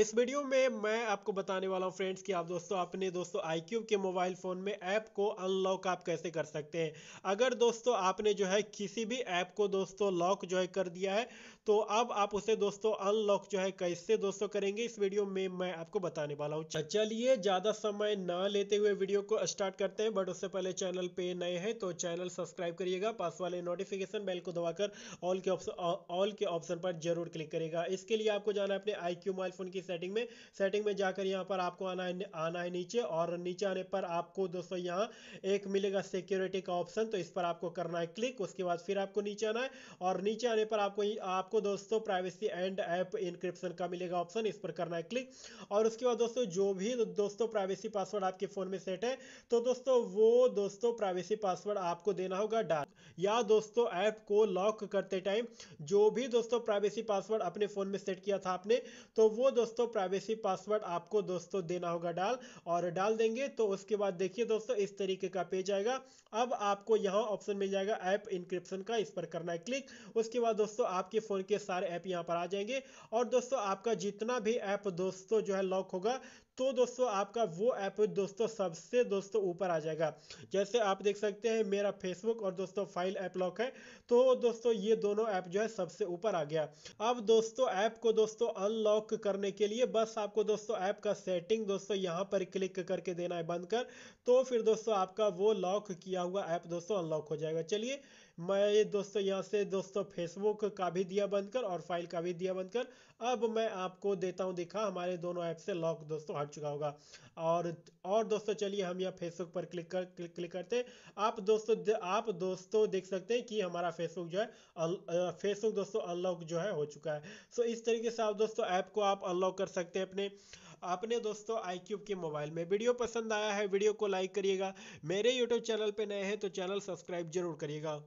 इस वीडियो में मैं आपको बताने वाला हूं फ्रेंड्स कि आप दोस्तों अपने दोस्तों आई के मोबाइल फ़ोन में ऐप को अनलॉक आप कैसे कर सकते हैं अगर दोस्तों आपने जो है किसी भी ऐप को दोस्तों लॉक जो है कर दिया है तो अब आप उसे दोस्तों अनलॉक जो है कैसे दोस्तों करेंगे इस वीडियो में मैं आपको बताने वाला हूँ चलिए ज़्यादा समय ना लेते हुए वीडियो को स्टार्ट करते हैं बट उससे पहले चैनल पे नए हैं तो चैनल सब्सक्राइब करिएगा पास वाले नोटिफिकेशन बेल को दबाकर ऑल के ऑप्शन ऑल के ऑप्शन पर जरूर क्लिक करेगा इसके लिए आपको जाना है अपने आई मोबाइल फ़ोन की की सेटिंग में सेटिंग में जाकर यहाँ पर आपको आना है आना है नीचे और नीचे आने पर आपको दोस्तों यहाँ एक मिलेगा सिक्योरिटी का ऑप्शन तो इस पर आपको करना है क्लिक उसके बाद फिर आपको नीचे आना है और नीचे आने पर आपको आपको दोस्तों प्राइवेसी एंड ऐप इंक्रिप्शन का मिलेगा ऑप्शन इस पर करना है क्लिक और उसके बाद दोस्तों जो भी दोस्तों प्राइवेसी पासवर्ड आपके फोन में सेट है तो दोस्तों वो दोस्तों प्राइवेसी पासवर्ड आपको देना होगा डाल या दोस्तों ऐप को लॉक करते टाइम जो भी दोस्तों प्राइवेसी पासवर्ड अपने फ़ोन में सेट किया था आपने तो वो दोस्तों प्राइवेसी पासवर्ड आपको दोस्तों देना होगा डाल और डाल देंगे तो उसके बाद देखिए दोस्तों इस तरीके का पेज आएगा अब आपको यहाँ ऑप्शन मिल जाएगा ऐप इंक्रिप्शन का इस पर करना है क्लिक उसके बाद दोस्तों आपके फ़ोन के सारे ऐप यहाँ पर आ जाएंगे और दोस्तों आपका जितना भी ऐप दोस्तों जो है लॉक होगा तो दोस्तों आपका वो ऐप दोस्तों सबसे दोस्तों ऊपर आ जाएगा जैसे आप देख सकते हैं मेरा फेसबुक और दोस्तों फाइल ऐप लॉक है तो दोस्तों ये दोनों ऐप जो है सबसे ऊपर आ गया अब दोस्तों ऐप को दोस्तों अनलॉक करने के लिए बस आपको दोस्तों ऐप का सेटिंग दोस्तों यहाँ पर क्लिक करके देना है बंद कर तो फिर दोस्तों आपका वो लॉक किया हुआ ऐप दोस्तों अनलॉक हो जाएगा चलिए मैं ये दोस्तों यहाँ से दोस्तों फेसबुक का भी दिया बंद कर और फाइल का भी दिया बंद कर अब मैं आपको देता हूँ दिखा हमारे दोनों ऐप से लॉक दोस्तों हट चुका होगा और और दोस्तों चलिए हम यहाँ फेसबुक पर क्लिक कर क्लिक, क्लिक करते हैं आप दोस्तों आप दोस्तों देख सकते हैं कि हमारा फेसबुक जो है फेसबुक दोस्तों अनलॉक जो है हो चुका है सो इस तरीके से आप दोस्तों ऐप को आप अनलॉक कर सकते हैं अपने अपने दोस्तों आई क्यूब के मोबाइल में वीडियो पसंद आया है वीडियो को लाइक करिएगा मेरे यूट्यूब चैनल पर नए हैं तो चैनल सब्सक्राइब जरूर करिएगा